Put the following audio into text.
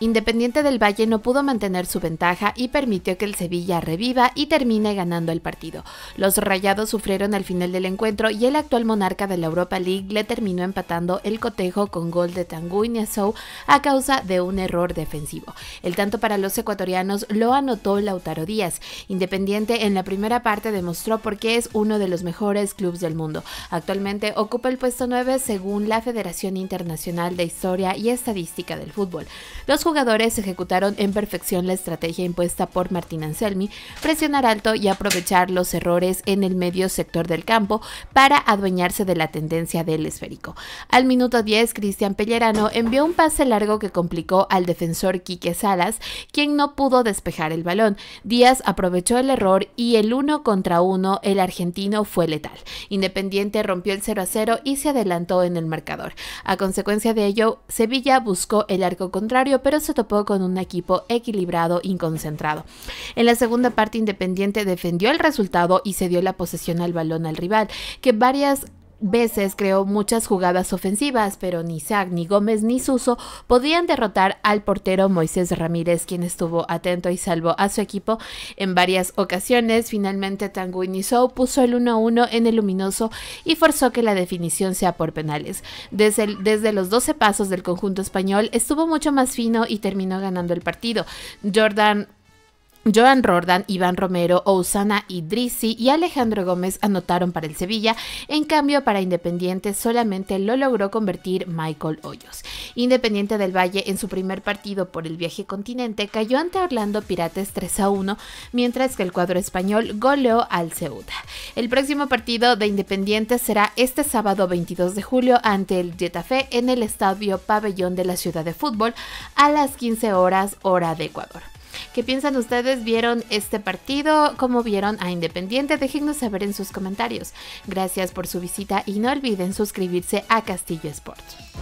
Independiente del Valle no pudo mantener su ventaja y permitió que el Sevilla reviva y termine ganando el partido. Los Rayados sufrieron al final del encuentro y el actual monarca de la Europa League le terminó empatando el cotejo con gol de Tanguy Niasou a causa de un error defensivo. El tanto para los ecuatorianos lo anotó Lautaro Díaz. Independiente en la primera parte demostró por qué es uno de los mejores clubes del mundo. Actualmente ocupa el puesto 9 según la Federación Internacional de Historia y Estadística del Fútbol. Los jugadores ejecutaron en perfección la estrategia impuesta por Martín Anselmi, presionar alto y aprovechar los errores en el medio sector del campo para adueñarse de la tendencia del esférico. Al minuto 10, Cristian Pellerano envió un pase largo que complicó al defensor Quique Salas, quien no pudo despejar el balón. Díaz aprovechó el error y el uno contra uno el argentino fue letal. Independiente rompió el 0 a 0 y se adelantó en el marcador. A consecuencia de ello, Sevilla buscó el arco contrario, pero se topó con un equipo equilibrado y concentrado. En la segunda parte, Independiente defendió el resultado y se dio la posesión al balón al rival, que varias veces creó muchas jugadas ofensivas, pero ni Zag, ni Gómez, ni Suso podían derrotar al portero Moisés Ramírez, quien estuvo atento y salvó a su equipo en varias ocasiones. Finalmente, Tanguy Nizou puso el 1-1 en el luminoso y forzó que la definición sea por penales. Desde, desde los 12 pasos del conjunto español, estuvo mucho más fino y terminó ganando el partido. Jordan Joan Rordan, Iván Romero, Ousana Idrisi y Alejandro Gómez anotaron para el Sevilla, en cambio para Independiente solamente lo logró convertir Michael Hoyos. Independiente del Valle en su primer partido por el viaje continente cayó ante Orlando Pirates 3 a 1, mientras que el cuadro español goleó al Ceuta. El próximo partido de Independiente será este sábado 22 de julio ante el Getafe en el Estadio Pabellón de la Ciudad de Fútbol a las 15 horas hora de Ecuador. ¿Qué piensan ustedes? ¿Vieron este partido? ¿Cómo vieron a Independiente? Déjenos saber en sus comentarios. Gracias por su visita y no olviden suscribirse a Castillo Sports.